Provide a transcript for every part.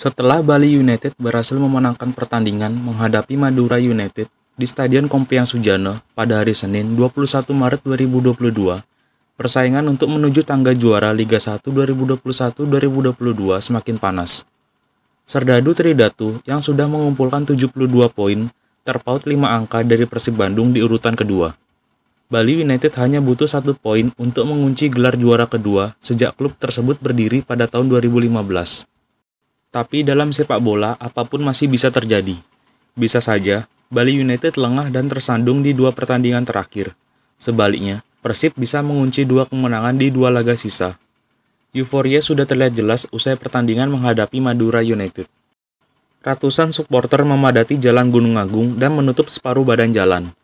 Setelah Bali United berhasil memenangkan pertandingan menghadapi Madura United di Stadion Kompiang Sujana pada hari Senin 21 Maret 2022, persaingan untuk menuju tangga juara Liga 1 2021-2022 semakin panas. Serdadu Tridatu yang sudah mengumpulkan 72 poin terpaut 5 angka dari Persib Bandung di urutan kedua. Bali United hanya butuh satu poin untuk mengunci gelar juara kedua sejak klub tersebut berdiri pada tahun 2015. Tapi dalam sepak bola, apapun masih bisa terjadi. Bisa saja, Bali United lengah dan tersandung di dua pertandingan terakhir. Sebaliknya, Persib bisa mengunci dua kemenangan di dua laga sisa. Euforia sudah terlihat jelas usai pertandingan menghadapi Madura United. Ratusan supporter memadati jalan Gunung Agung dan menutup separuh badan jalan.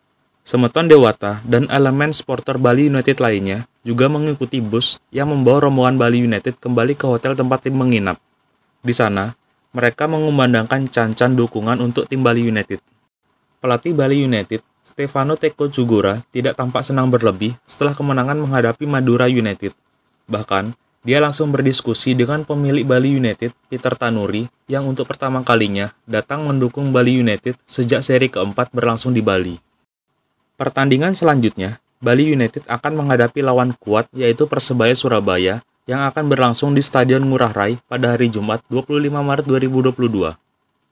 Semeton Dewata dan elemen supporter Bali United lainnya juga mengikuti bus yang membawa rombongan Bali United kembali ke hotel tempat tim menginap. Di sana, mereka mengumandangkan cancan dukungan untuk tim Bali United. Pelatih Bali United, Stefano Teco Cugura, tidak tampak senang berlebih setelah kemenangan menghadapi Madura United. Bahkan, dia langsung berdiskusi dengan pemilik Bali United, Peter Tanuri, yang untuk pertama kalinya datang mendukung Bali United sejak seri keempat berlangsung di Bali. Pertandingan selanjutnya, Bali United akan menghadapi lawan kuat yaitu Persebaya Surabaya yang akan berlangsung di Stadion Ngurah Rai pada hari Jumat 25 Maret 2022.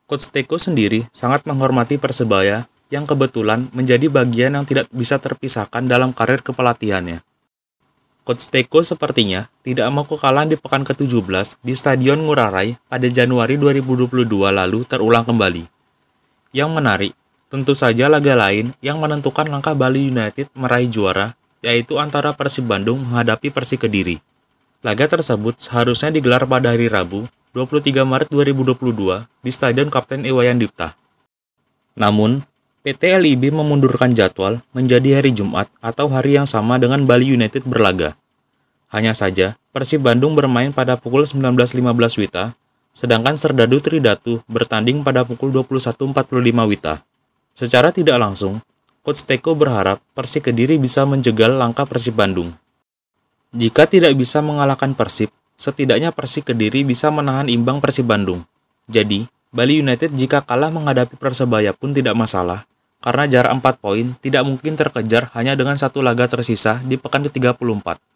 Coach Teko sendiri sangat menghormati Persebaya yang kebetulan menjadi bagian yang tidak bisa terpisahkan dalam karir kepelatihannya. Coach Teko sepertinya tidak mau kekalahan di pekan ke-17 di Stadion Ngurah Rai pada Januari 2022 lalu terulang kembali. Yang menarik, tentu saja laga lain yang menentukan langkah Bali United meraih juara, yaitu antara Persib Bandung menghadapi Persi Kediri. Laga tersebut seharusnya digelar pada hari Rabu, 23 Maret 2022 di Stadion Kapten Iwayan Dipta. Namun, PT LIB memundurkan jadwal menjadi hari Jumat atau hari yang sama dengan Bali United berlaga. Hanya saja, Persib Bandung bermain pada pukul 19.15 WITA, sedangkan Serdadu Tridatu bertanding pada pukul 21.45 WITA. Secara tidak langsung, Coach Teko berharap Persik Kediri bisa menjegal langkah Persib Bandung. Jika tidak bisa mengalahkan Persib, setidaknya Persib Kediri bisa menahan imbang Persib Bandung. Jadi, Bali United jika kalah menghadapi Persebaya pun tidak masalah, karena jarak 4 poin tidak mungkin terkejar hanya dengan satu laga tersisa di pekan ke-34.